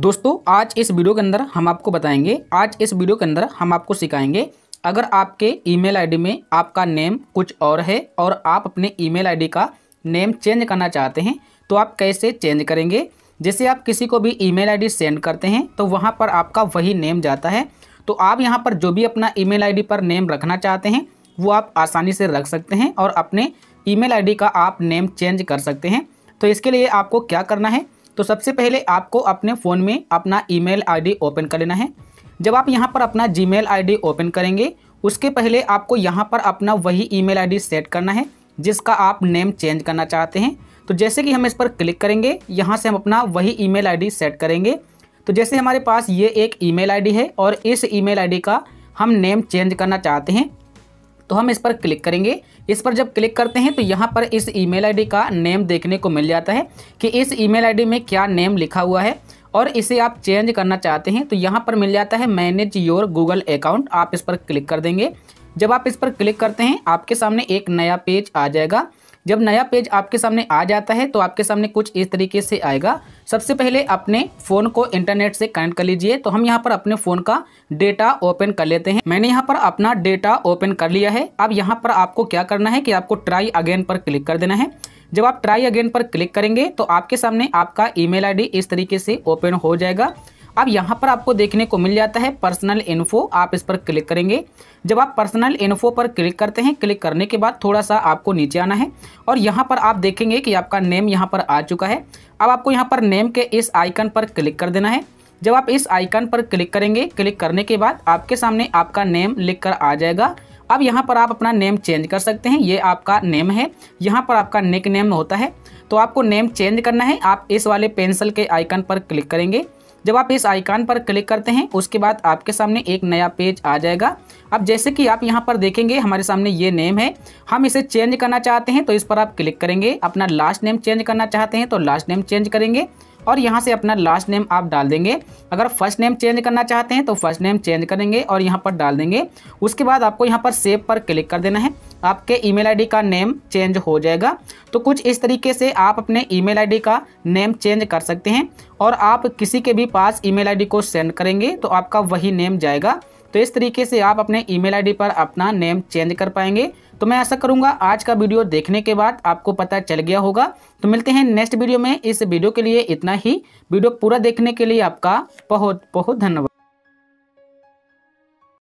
दोस्तों आज इस वीडियो के अंदर हम आपको बताएंगे आज इस वीडियो के अंदर हम आपको सिखाएंगे अगर आपके ईमेल आईडी में आपका नेम कुछ और है और आप अपने ईमेल आईडी का नेम चेंज करना चाहते हैं तो आप कैसे चेंज करेंगे जैसे आप किसी को भी ईमेल आईडी सेंड करते हैं तो वहाँ पर आपका वही नेम जाता है तो आप यहाँ पर जो भी अपना ई मेल पर नेम रखना चाहते हैं वो आप आसानी से रख सकते हैं और अपने ई मेल का आप नेम चेंज कर सकते हैं तो इसके लिए आपको क्या करना है तो सबसे पहले आपको अपने फ़ोन में अपना ईमेल आईडी ओपन कर लेना है जब आप यहाँ पर अपना जीमेल आईडी ओपन करेंगे उसके पहले आपको यहाँ पर अपना वही ईमेल आईडी सेट करना है जिसका आप नेम चेंज करना चाहते हैं तो जैसे कि हम इस पर क्लिक करेंगे यहाँ से हम अपना वही ई मेल सेट करेंगे तो जैसे हमारे पास ये एक ई मेल है और इस ई मेल का हम नेम चेंज करना चाहते हैं तो हम इस पर क्लिक करेंगे इस पर जब क्लिक करते हैं तो यहाँ पर इस ईमेल आईडी का नेम देखने को मिल जाता है कि इस ईमेल आईडी में क्या नेम लिखा हुआ है और इसे आप चेंज करना चाहते हैं तो यहाँ पर मिल जाता है मैनेज योर गूगल अकाउंट आप इस पर क्लिक कर देंगे जब आप इस पर क्लिक करते हैं आपके सामने एक नया पेज आ जाएगा जब नया पेज आपके सामने आ जाता है तो आपके सामने कुछ इस तरीके से आएगा सबसे पहले अपने फ़ोन को इंटरनेट से कनेक्ट कर लीजिए तो हम यहाँ पर अपने फ़ोन का डेटा ओपन कर लेते हैं मैंने यहाँ पर अपना डेटा ओपन कर लिया है अब यहाँ पर आपको क्या करना है कि आपको ट्राई अगेन पर क्लिक कर देना है जब आप ट्राई अगेन पर क्लिक करेंगे तो आपके सामने आपका ईमेल आईडी इस तरीके से ओपन हो जाएगा अब यहाँ पर आपको देखने को मिल जाता है पर्सनल इन्फो आप इस पर क्लिक करेंगे जब आप पर्सनल इन्फो पर क्लिक करते हैं क्लिक करने के बाद थोड़ा सा आपको नीचे आना है और यहाँ पर आप देखेंगे कि आपका नेम यहाँ पर आ चुका है अब आपको यहाँ पर नेम के इस आइकन पर क्लिक कर देना है जब आप इस आइकन पर क्लिक करेंगे क्लिक करने के बाद आपके सामने आपका नेम लिख कर आ जाएगा अब यहाँ पर आप अपना नेम चेंज कर सकते हैं ये आपका नेम है यहाँ पर आपका नेक नेम होता है तो आपको नेम चेंज करना है आप इस वाले पेंसिल के आइकन पर क्लिक करेंगे जब आप इस आइकान पर क्लिक करते हैं उसके बाद आपके सामने एक नया पेज आ जाएगा अब जैसे कि आप यहाँ पर देखेंगे हमारे सामने ये नेम है हम इसे चेंज करना चाहते हैं तो इस पर आप क्लिक करेंगे अपना लास्ट नेम चेंज करना चाहते हैं तो लास्ट नेम चेंज करेंगे और यहाँ से अपना लास्ट नेम आप डाल देंगे अगर फर्स्ट नेम चेंज करना चाहते हैं तो फर्स्ट नेम चेंज करेंगे और यहाँ पर डाल देंगे उसके बाद आपको यहाँ पर सेव पर क्लिक कर देना है आपके ईमेल आईडी का नेम चेंज हो जाएगा तो कुछ इस तरीके से आप अपने ईमेल आईडी का नेम चेंज कर सकते हैं और आप किसी के भी पास ईमेल आईडी को सेंड करेंगे तो आपका वही नेम जाएगा तो इस तरीके से आप अपने ईमेल आईडी पर अपना नेम चेंज कर पाएंगे तो मैं ऐसा करूंगा आज का वीडियो देखने के बाद आपको पता चल गया होगा तो मिलते हैं नेक्स्ट वीडियो में इस वीडियो के लिए इतना ही वीडियो पूरा देखने के लिए आपका बहुत बहुत धन्यवाद